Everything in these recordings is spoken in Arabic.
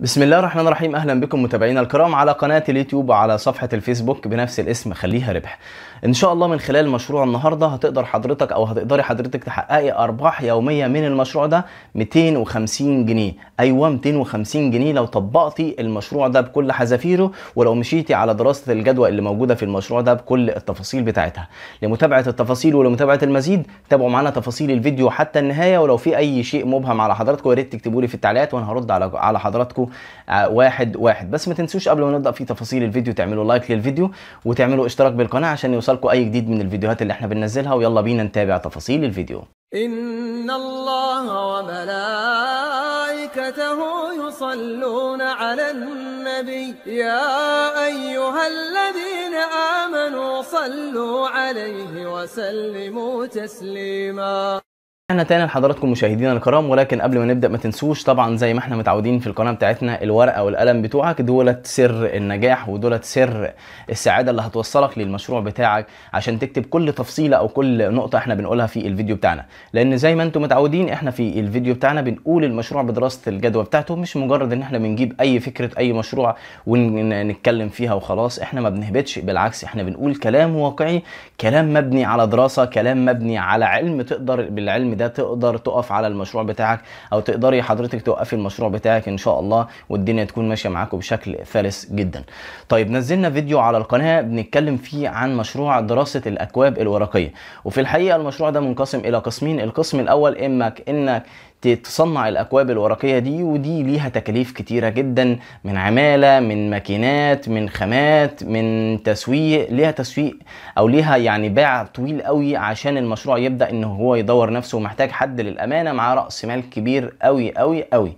بسم الله الرحمن الرحيم اهلا بكم متابعينا الكرام على قناه اليوتيوب وعلى صفحه الفيسبوك بنفس الاسم خليها ربح ان شاء الله من خلال مشروع النهارده هتقدر حضرتك او هتقدري حضرتك تحققي ارباح يوميه من المشروع ده 250 جنيه ايوه 250 جنيه لو طبقتي المشروع ده بكل حذافيره ولو مشيتي على دراسه الجدوى اللي موجوده في المشروع ده بكل التفاصيل بتاعتها لمتابعه التفاصيل ولمتابعه المزيد تابعوا معانا تفاصيل الفيديو حتى النهايه ولو في اي شيء مبهم على حضراتكم يا ريت تكتبوا لي في التعليقات وانا هرد على على حضراتكم واحد واحد بس ما تنسوش قبل ما نبدا في تفاصيل الفيديو تعملوا لايك للفيديو وتعملوا اشتراك بالقناه عشان يوصلكم اي جديد من الفيديوهات اللي احنا بننزلها ويلا بينا نتابع تفاصيل الفيديو ان الله وملائكته يصلون على النبي يا ايها الذين امنوا صلوا عليه وسلموا تسليما احنا تاني لحضراتكم مشاهدينا الكرام ولكن قبل ما نبدا ما تنسوش طبعا زي ما احنا متعودين في القناه بتاعتنا الورقه والقلم بتوعك دولت سر النجاح ودولت سر السعاده اللي هتوصلك للمشروع بتاعك عشان تكتب كل تفصيله او كل نقطه احنا بنقولها في الفيديو بتاعنا لان زي ما انتم متعودين احنا في الفيديو بتاعنا بنقول المشروع بدراسه الجدوى بتاعته مش مجرد ان احنا بنجيب اي فكره اي مشروع ونتكلم فيها وخلاص احنا ما بنهبطش بالعكس احنا بنقول كلام واقعي كلام مبني على دراسه كلام مبني على علم تقدر بالعلم ده تقدر تقف على المشروع بتاعك او تقدري حضرتك توقفي المشروع بتاعك ان شاء الله والدنيا تكون ماشيه معاكم بشكل فارس جدا طيب نزلنا فيديو على القناه بنتكلم فيه عن مشروع دراسه الاكواب الورقيه وفي الحقيقه المشروع ده منقسم الى قسمين القسم الاول اما انك تصنع الاكواب الورقيه دي ودي ليها تكاليف كتيره جدا من عماله من ماكينات من خامات من تسويق ليها تسويق او ليها يعني باع طويل قوي عشان المشروع يبدا ان هو يدور نفسه ومحتاج حد للامانه معاه راس مال كبير قوي قوي قوي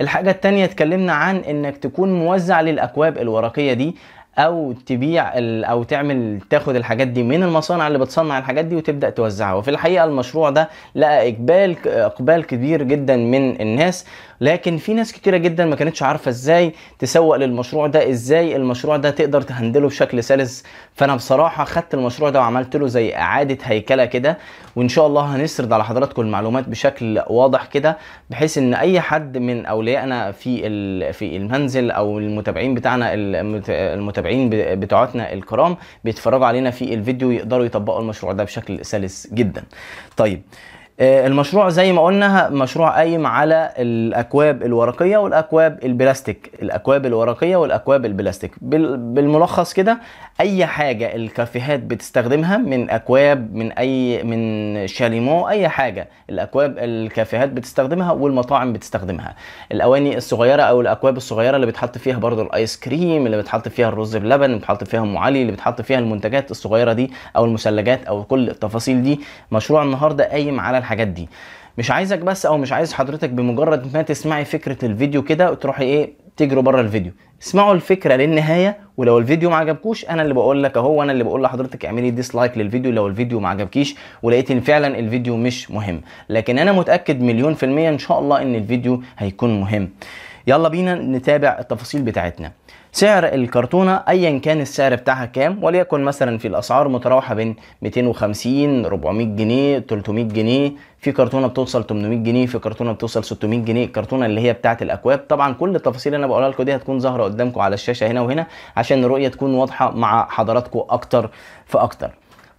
الحاجة الثانيه اتكلمنا عن انك تكون موزع للأكواب الورقية دي او تبيع او تعمل تاخد الحاجات دي من المصانع اللي بتصنع الحاجات دي وتبدا توزعها وفي الحقيقه المشروع ده لقى اقبال اقبال كبير جدا من الناس لكن في ناس كتيره جدا ما كانتش عارفه ازاي تسوق للمشروع ده ازاي المشروع ده تقدر تهندله بشكل سلس فانا بصراحه خدت المشروع ده وعملت له زي اعاده هيكله كده وان شاء الله هنسرد على حضراتكم المعلومات بشكل واضح كده بحيث ان اي حد من اوليائنا في في المنزل او المتابعين بتاعنا المتابعين المتابعين بتوعاتنا الكرام بيتفرجوا علينا في الفيديو يقدروا يطبقوا المشروع ده بشكل سلس جدا طيب آه، المشروع زي ما قلنا مشروع قايم على الاكواب الورقيه والاكواب البلاستيك الاكواب الورقيه والاكواب البلاستيك بالملخص كده اي حاجه الكافيهات بتستخدمها من اكواب من اي من شاليمو اي حاجه الاكواب الكافيهات بتستخدمها والمطاعم بتستخدمها الاواني الصغيره او الاكواب الصغيره اللي بتحط فيها برضو الايس كريم اللي بتحط فيها الرز بلبن اللي بتحط فيها ام علي اللي بتحط فيها المنتجات الصغيره دي او المثلجات او كل التفاصيل دي مشروع النهارده قايم على الحاجات دي مش عايزك بس او مش عايز حضرتك بمجرد ما تسمعي فكره الفيديو كده وتروحي ايه تجروا بره الفيديو اسمعوا الفكره للنهايه ولو الفيديو ما عجبكوش انا اللي بقول لك اهو انا اللي بقول لحضرتك اعملي ديسلايك للفيديو لو الفيديو ما عجبكيش ولقيت ان فعلا الفيديو مش مهم لكن انا متاكد مليون في الميه ان شاء الله ان الفيديو هيكون مهم يلا بينا نتابع التفاصيل بتاعتنا سعر الكرتونه ايا كان السعر بتاعها كام وليكن مثلا في الاسعار متراوحه بين 250 400 جنيه 300 جنيه في كرتونه بتوصل 800 جنيه في كرتونه بتوصل 600 جنيه الكرتونه اللي هي بتاعت الاكواب طبعا كل التفاصيل اللي انا بقولها لكم دي هتكون ظاهره قدامكم على الشاشه هنا وهنا عشان الرؤيه تكون واضحه مع حضراتكم اكتر فاكتر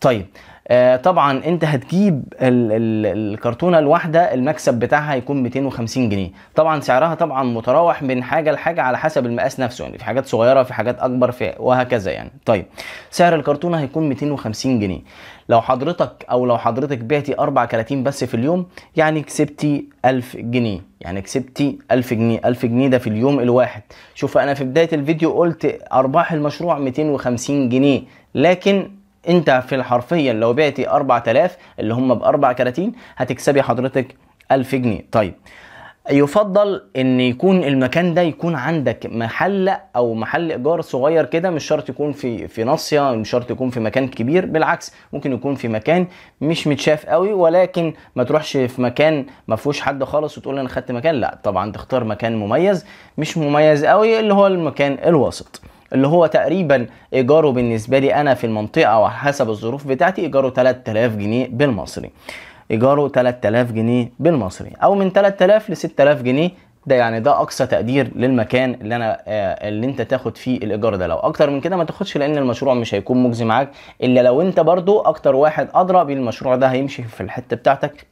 طيب آه، طبعا انت هتجيب الكرتونه الواحده المكسب بتاعها يكون 250 جنيه طبعا سعرها طبعا متراوح من حاجه لحاجه على حسب المقاس نفسه يعني في حاجات صغيره في حاجات اكبر في وهكذا يعني طيب سعر الكرتونه هيكون 250 جنيه لو حضرتك او لو حضرتك بعتي اربع كراتين بس في اليوم يعني كسبتي 1000 جنيه يعني كسبتي 1000 جنيه 1000 جنيه ده في اليوم الواحد شوف انا في بدايه الفيديو قلت ارباح المشروع 250 جنيه لكن انت في حرفيا لو بعتي 4000 اللي هم باربع كراتين هتكسبي حضرتك 1000 جنيه طيب يفضل ان يكون المكان ده يكون عندك محل او محل ايجار صغير كده مش شرط يكون في في ناصيه مش شرط يكون في مكان كبير بالعكس ممكن يكون في مكان مش متشاف قوي ولكن ما تروحش في مكان ما فيهوش حد خالص وتقول انا خدت مكان لا طبعا تختار مكان مميز مش مميز قوي اللي هو المكان الوسط اللي هو تقريبا ايجاره بالنسبه لي انا في المنطقه وحسب الظروف بتاعتي ايجاره 3000 جنيه بالمصري ايجاره 3000 جنيه بالمصري او من 3000 ل 6000 جنيه ده يعني ده اقصى تقدير للمكان اللي انا آه اللي انت تاخد فيه الايجار ده لو اكتر من كده ما تاخدش لان المشروع مش هيكون مجزي معاك الا لو انت برضو اكتر واحد ادرى بالمشروع ده هيمشي في الحته بتاعتك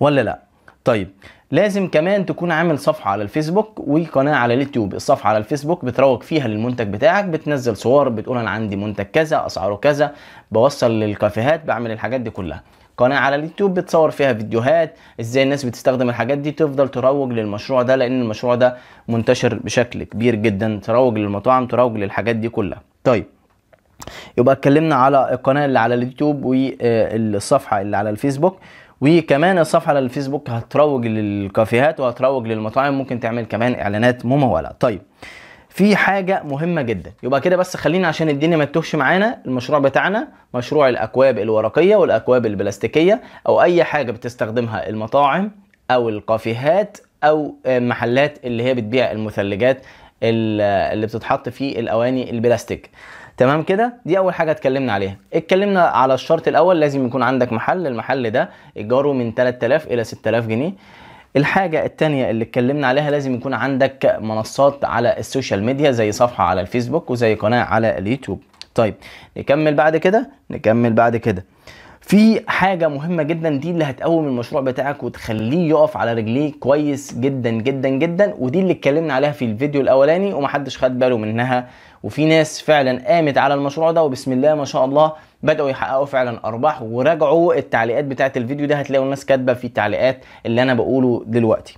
ولا لا طيب لازم كمان تكون عامل صفحه على الفيسبوك وقناه على اليوتيوب الصفحه على الفيسبوك بتروج فيها للمنتج بتاعك بتنزل صور بتقول انا عندي منتج كذا اسعاره كذا بوصل للكافيهات بعمل الحاجات دي كلها قناه على اليوتيوب بتصور فيها فيديوهات ازاي الناس بتستخدم الحاجات دي تفضل تروج للمشروع ده لان المشروع ده منتشر بشكل كبير جدا تروج للمطاعم تروج للحاجات دي كلها طيب يبقى اتكلمنا على القناه اللي على اليوتيوب والصفحه اللي على الفيسبوك وكمان الصفحه على الفيسبوك هتروج للكافيهات وهتروج للمطاعم ممكن تعمل كمان اعلانات مموله طيب في حاجه مهمه جدا يبقى كده بس خلينا عشان الدنيا ما تتوهش معانا المشروع بتاعنا مشروع الاكواب الورقيه والاكواب البلاستيكيه او اي حاجه بتستخدمها المطاعم او الكافيهات او المحلات اللي هي بتبيع المثلجات اللي بتتحط في الاواني البلاستيك تمام كده دي اول حاجه اتكلمنا عليها اتكلمنا على الشرط الاول لازم يكون عندك محل المحل ده ايجاره من 3000 الى 6000 جنيه الحاجة التانية اللي اتكلمنا عليها لازم يكون عندك منصات على السوشيال ميديا زي صفحة على الفيسبوك وزي قناة على اليوتيوب طيب نكمل بعد كده نكمل بعد كده في حاجة مهمة جدا دي اللي هتقوم المشروع بتاعك وتخليه يقف على رجليه كويس جدا جدا جدا ودي اللي اتكلمنا عليها في الفيديو الأولاني ومحدش خد باله منها وفي ناس فعلا قامت على المشروع ده وبسم الله ما شاء الله بداوا يحققوا فعلا ارباح وراجعوا التعليقات بتاعه الفيديو ده هتلاقوا الناس كاتبه في التعليقات اللي انا بقوله دلوقتي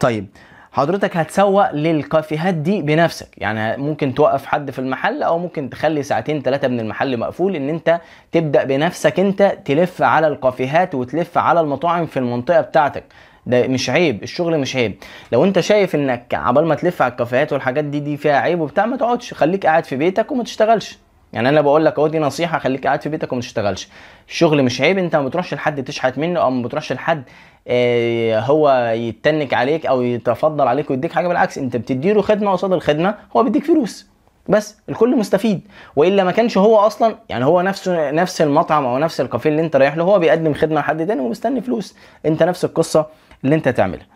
طيب حضرتك هتسوق للكافيهات دي بنفسك يعني ممكن توقف حد في المحل او ممكن تخلي ساعتين ثلاثة من المحل مقفول ان انت تبدأ بنفسك انت تلف على الكافيهات وتلف على المطاعم في المنطقة بتاعتك ده مش عيب الشغل مش عيب لو انت شايف انك عبال ما تلف على الكافيهات والحاجات دي دي فيها عيب وبتاع ما تقعدش خليك قاعد في بيتك وما تشتغلش يعني انا بقول لك اهو دي نصيحه خليك قاعد في بيتك وما تشتغلش الشغل مش عيب انت ما بتروحش لحد تشحت منه او ما بتروحش لحد آه، هو يتنك عليك او يتفضل عليك ويديك حاجه بالعكس انت بتديله خدمه قصاد الخدمه هو بيديك فلوس بس الكل مستفيد والا ما كانش هو اصلا يعني هو نفسه نفس المطعم او نفس الكافيه اللي انت رايح له هو بيقدم خدمه لحد تاني ومستني فلوس انت نفس القصه اللي انت تعملها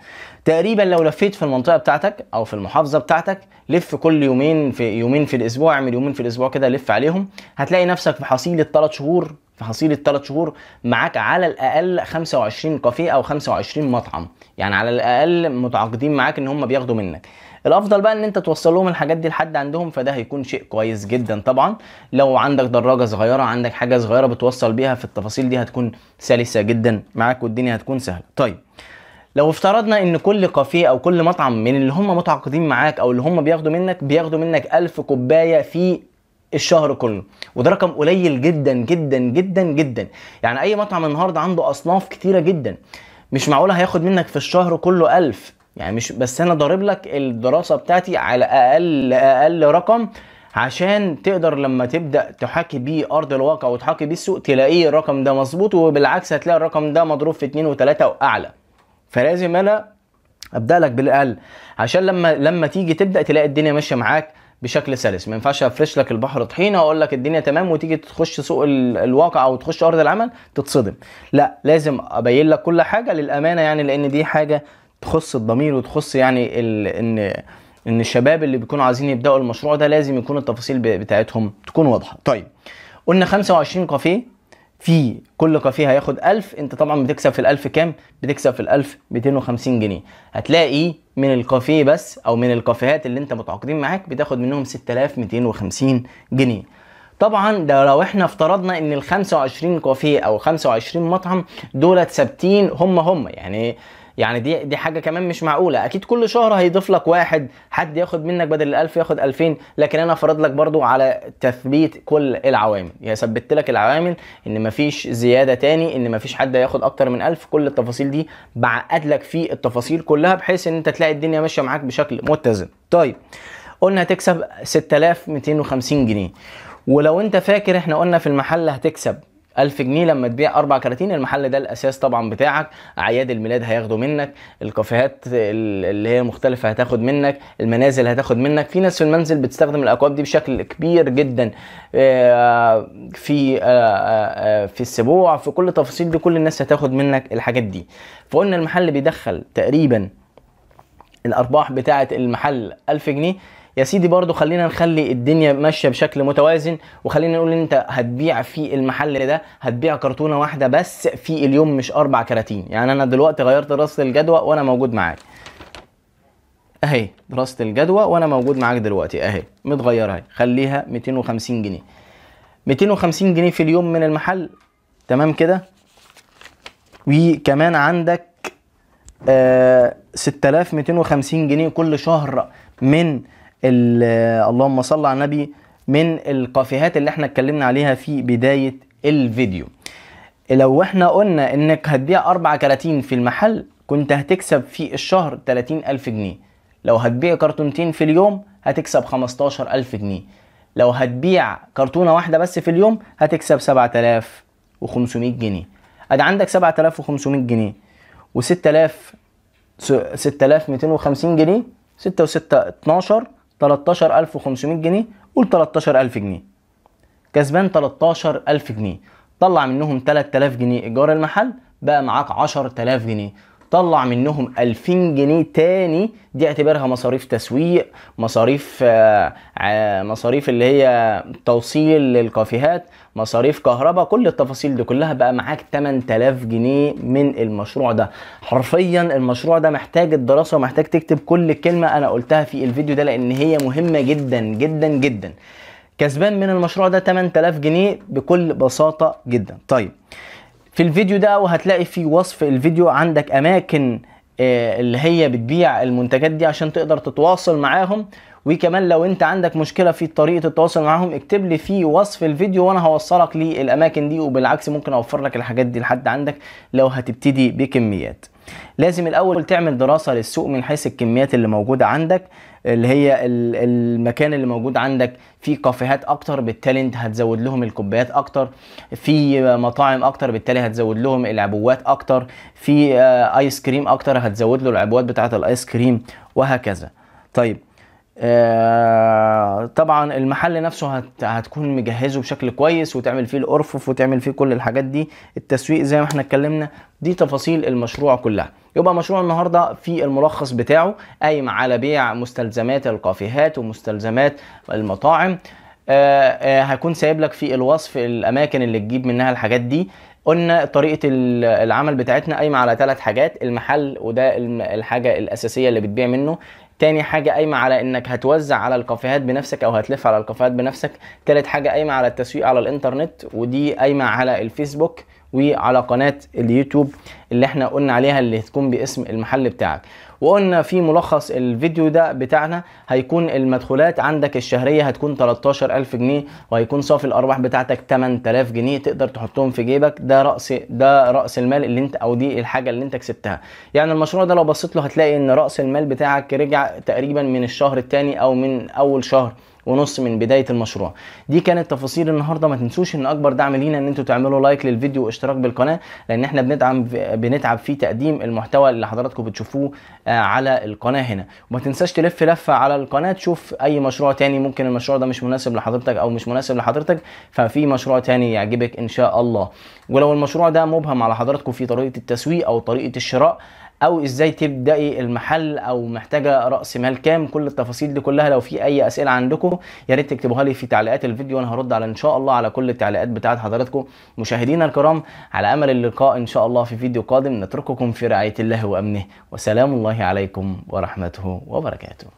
تقريبا لو لفيت في المنطقه بتاعتك او في المحافظه بتاعتك لف كل يومين في يومين في الاسبوع اعمل يومين في الاسبوع كده لف عليهم هتلاقي نفسك في حصيله 3 شهور في حصيله 3 شهور معاك على الاقل 25 كافيه او 25 مطعم يعني على الاقل متعاقدين معاك ان هم بياخدوا منك الافضل بقى ان انت توصل لهم الحاجات دي لحد عندهم فده هيكون شيء كويس جدا طبعا لو عندك دراجه صغيره عندك حاجه صغيره بتوصل بيها في التفاصيل دي هتكون سلسه جدا معاك والدنيا هتكون سهله طيب لو افترضنا ان كل كافيه او كل مطعم من اللي هم متعاقدين معاك او اللي هم بياخدوا منك بياخدوا منك ألف كوبايه في الشهر كله وده رقم قليل جدا جدا جدا جدا يعني اي مطعم النهارده عنده اصناف كتيره جدا مش معقوله هياخد منك في الشهر كله ألف يعني مش بس انا ضارب لك الدراسه بتاعتي على اقل اقل رقم عشان تقدر لما تبدا تحاكي بيه ارض الواقع وتحاكي بيه السوق تلاقيه الرقم ده مظبوط وبالعكس هتلاقي الرقم ده مضروب في 2 و3 واعلى فلازم انا ابدا لك بالاقل عشان لما لما تيجي تبدا تلاقي الدنيا ماشيه معاك بشكل سلس ما ينفعش افرش لك البحر طحينه واقول لك الدنيا تمام وتيجي تخش سوق الواقع او تخش ارض العمل تتصدم لا لازم ابين لك كل حاجه للامانه يعني لان دي حاجه تخص الضمير وتخص يعني ال... ان ان الشباب اللي بيكونوا عايزين يبداوا المشروع ده لازم يكون التفاصيل بتاعتهم تكون واضحه طيب قلنا 25 كافيه في كل كافيه هياخد 1000 انت طبعا بتكسب في ال1000 كام بتكسب في ال1000 250 جنيه هتلاقي من الكافيه بس او من الكافيهات اللي انت متعاقدين معاك بتاخد منهم 6250 جنيه طبعا ده لو احنا افترضنا ان ال 25 كافيه او 25 مطعم دولت ثابتين هم هم يعني يعني دي دي حاجه كمان مش معقوله اكيد كل شهر هيضيف لك واحد حد ياخد منك بدل ال1000 ياخد 2000 لكن انا فرض لك برضو على تثبيت كل العوامل يعني ثبت لك العوامل ان مفيش زياده تاني ان مفيش حد هياخد اكتر من 1000 كل التفاصيل دي بعقد لك في التفاصيل كلها بحيث ان انت تلاقي الدنيا ماشيه معاك بشكل متزن طيب قلنا هتكسب 6250 جنيه ولو انت فاكر احنا قلنا في المحل هتكسب 1000 جنيه لما تبيع اربع كراتين المحل ده الاساس طبعا بتاعك اعياد الميلاد هياخدوا منك الكافيهات اللي هي مختلفه هتاخد منك المنازل هتاخد منك في ناس في المنزل بتستخدم الاكواب دي بشكل كبير جدا آه، في آه، آه، في السبوع في كل تفاصيل دي كل الناس هتاخد منك الحاجات دي فقلنا المحل بيدخل تقريبا الارباح بتاعه المحل 1000 جنيه يا سيدي برضو خلينا نخلي الدنيا ماشيه بشكل متوازن وخلينا نقول ان انت هتبيع في المحل ده هتبيع كرتونه واحده بس في اليوم مش اربع كراتين يعني انا دلوقتي غيرت دراسه الجدوى وانا موجود معاك اهي دراسه الجدوى وانا موجود معاك دلوقتي اهي متغيره اهي خليها 250 جنيه 250 جنيه في اليوم من المحل تمام كده وكمان عندك آه 6250 جنيه كل شهر من اللهم صل على النبي من القافيهات اللي احنا اتكلمنا عليها في بداية الفيديو لو احنا قلنا انك هتبيع اربع كراتين في المحل كنت هتكسب في الشهر 30 ألف جنيه لو هتبيع كرتونتين في اليوم هتكسب 15 ألف جنيه لو هتبيع كرتونة واحدة بس في اليوم هتكسب 7500 جنيه ادي عندك 7500 جنيه و 6000 6250 جنيه 6 و 6 12 13500 جنيه قول 13000 جنيه كسبان 13000 جنيه طلع منهم 3000 جنيه ايجار المحل بقى معاك 10000 جنيه طلع منهم 2000 جنيه تاني دي اعتبرها مصاريف تسويق مصاريف آه، آه، مصاريف اللي هي توصيل للكافيهات مصاريف كهرباء كل التفاصيل دي كلها بقى معاك 8000 جنيه من المشروع ده حرفيا المشروع ده محتاج الدراسه ومحتاج تكتب كل كلمه انا قلتها في الفيديو ده لان هي مهمه جدا جدا جدا كسبان من المشروع ده 8000 جنيه بكل بساطه جدا طيب في الفيديو ده وهتلاقي في وصف الفيديو عندك اماكن آه، اللي هي بتبيع المنتجات دي عشان تقدر تتواصل معاهم وكمان لو انت عندك مشكله في طريقه التواصل معاهم اكتب لي في وصف الفيديو وانا هوصلك للاماكن دي وبالعكس ممكن اوفر لك الحاجات دي لحد عندك لو هتبتدي بكميات لازم الاول تعمل دراسه للسوق من حيث الكميات اللي موجوده عندك اللي هي المكان اللي موجود عندك في كافيهات اكتر بالتالي انت هتزود لهم الكوبايات اكتر في مطاعم اكتر بالتالي هتزود لهم العبوات اكتر في ايس آه، كريم اكتر هتزود له العبوات بتاعه الايس كريم وهكذا طيب آه، طبعا المحل نفسه هت هتكون مجهزه بشكل كويس وتعمل فيه الارفف وتعمل فيه كل الحاجات دي التسويق زي ما احنا اتكلمنا دي تفاصيل المشروع كلها يبقى مشروع النهارده في الملخص بتاعه قايم على بيع مستلزمات الكافيهات ومستلزمات المطاعم آه آه هكون سايب لك في الوصف الاماكن اللي تجيب منها الحاجات دي قلنا طريقه العمل بتاعتنا قايمه على ثلاث حاجات المحل وده الحاجه الاساسيه اللي بتبيع منه تاني حاجة قايمة على انك هتوزع على الكافيهات بنفسك او هتلف على الكافيهات بنفسك تالت حاجة قايمة على التسويق على الانترنت ودي قايمة على الفيسبوك وعلى قناة اليوتيوب اللي احنا قلنا عليها اللي هتكون باسم المحل بتاعك وقلنا في ملخص الفيديو ده بتاعنا هيكون المدخولات عندك الشهريه هتكون 13000 جنيه وهيكون صافي الارباح بتاعتك 8000 جنيه تقدر تحطهم في جيبك ده راس ده راس المال اللي انت او دي الحاجه اللي انت كسبتها يعني المشروع ده لو بصيت له هتلاقي ان راس المال بتاعك رجع تقريبا من الشهر الثاني او من اول شهر ونص من بدايه المشروع دي كانت تفاصيل النهارده ما تنسوش ان اكبر دعم لينا ان انتوا تعملوا لايك للفيديو واشتراك بالقناه لان احنا بندعم بنتعب في تقديم المحتوى اللي حضراتكم بتشوفوه آه، على القناه هنا وما تنساش تلف لفه على القناه تشوف اي مشروع تاني ممكن المشروع ده مش مناسب لحضرتك او مش مناسب لحضرتك ففي مشروع تاني يعجبك ان شاء الله ولو المشروع ده مبهم على حضراتكم في طريقه التسويق او طريقه الشراء او ازاي تبداي المحل او محتاجه راس مال كام كل التفاصيل دي كلها لو في اي اسئله عندكم يا ريت تكتبوها لي في تعليقات الفيديو وانا هرد على ان شاء الله على كل التعليقات بتاعه حضراتكم مشاهدينا الكرام على امل اللقاء ان شاء الله في فيديو قادم نترككم في رعايه الله وامنه وسلام الله عليكم ورحمته وبركاته